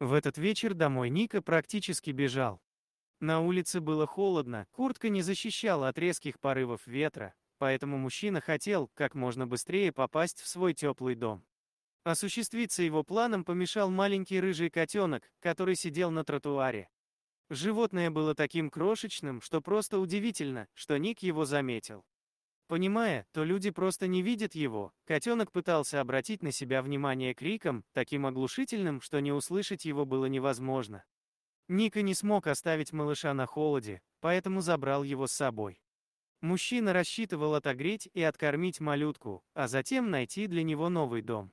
В этот вечер домой Ника практически бежал. На улице было холодно, куртка не защищала от резких порывов ветра, поэтому мужчина хотел как можно быстрее попасть в свой теплый дом. Осуществиться его планом помешал маленький рыжий котенок, который сидел на тротуаре. Животное было таким крошечным, что просто удивительно, что Ник его заметил. Понимая, то люди просто не видят его, котенок пытался обратить на себя внимание криком, таким оглушительным, что не услышать его было невозможно. Ника не смог оставить малыша на холоде, поэтому забрал его с собой. Мужчина рассчитывал отогреть и откормить малютку, а затем найти для него новый дом.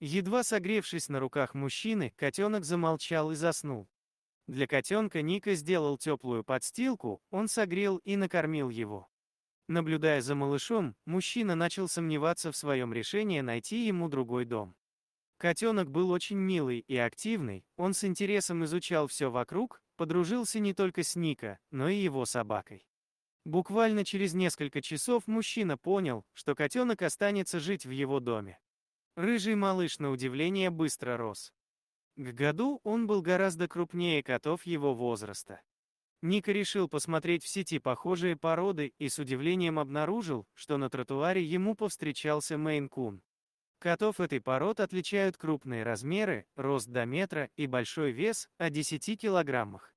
Едва согревшись на руках мужчины, котенок замолчал и заснул. Для котенка Ника сделал теплую подстилку, он согрел и накормил его. Наблюдая за малышом, мужчина начал сомневаться в своем решении найти ему другой дом. Котенок был очень милый и активный, он с интересом изучал все вокруг, подружился не только с Ника, но и его собакой. Буквально через несколько часов мужчина понял, что котенок останется жить в его доме. Рыжий малыш на удивление быстро рос. К году он был гораздо крупнее котов его возраста. Ника решил посмотреть в сети похожие породы и с удивлением обнаружил, что на тротуаре ему повстречался мейн-кун. Котов этой пород отличают крупные размеры, рост до метра и большой вес о 10 килограммах.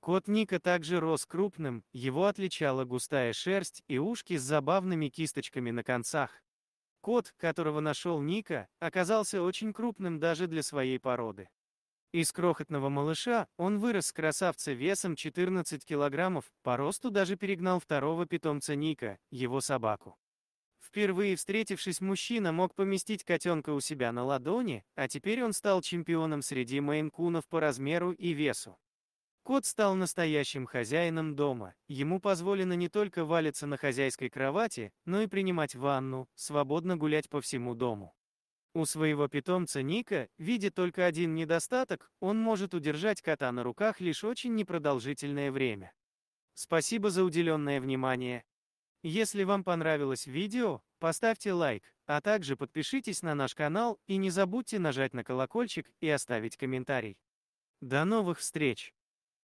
Кот Ника также рос крупным, его отличала густая шерсть и ушки с забавными кисточками на концах. Кот, которого нашел Ника, оказался очень крупным даже для своей породы. Из крохотного малыша он вырос красавца весом 14 килограммов, по росту даже перегнал второго питомца Ника, его собаку. Впервые встретившись, мужчина мог поместить котенка у себя на ладони, а теперь он стал чемпионом среди мейнкунов по размеру и весу. Кот стал настоящим хозяином дома, ему позволено не только валиться на хозяйской кровати, но и принимать ванну, свободно гулять по всему дому. У своего питомца Ника, видя только один недостаток, он может удержать кота на руках лишь очень непродолжительное время. Спасибо за уделенное внимание. Если вам понравилось видео, поставьте лайк, а также подпишитесь на наш канал и не забудьте нажать на колокольчик и оставить комментарий. До новых встреч!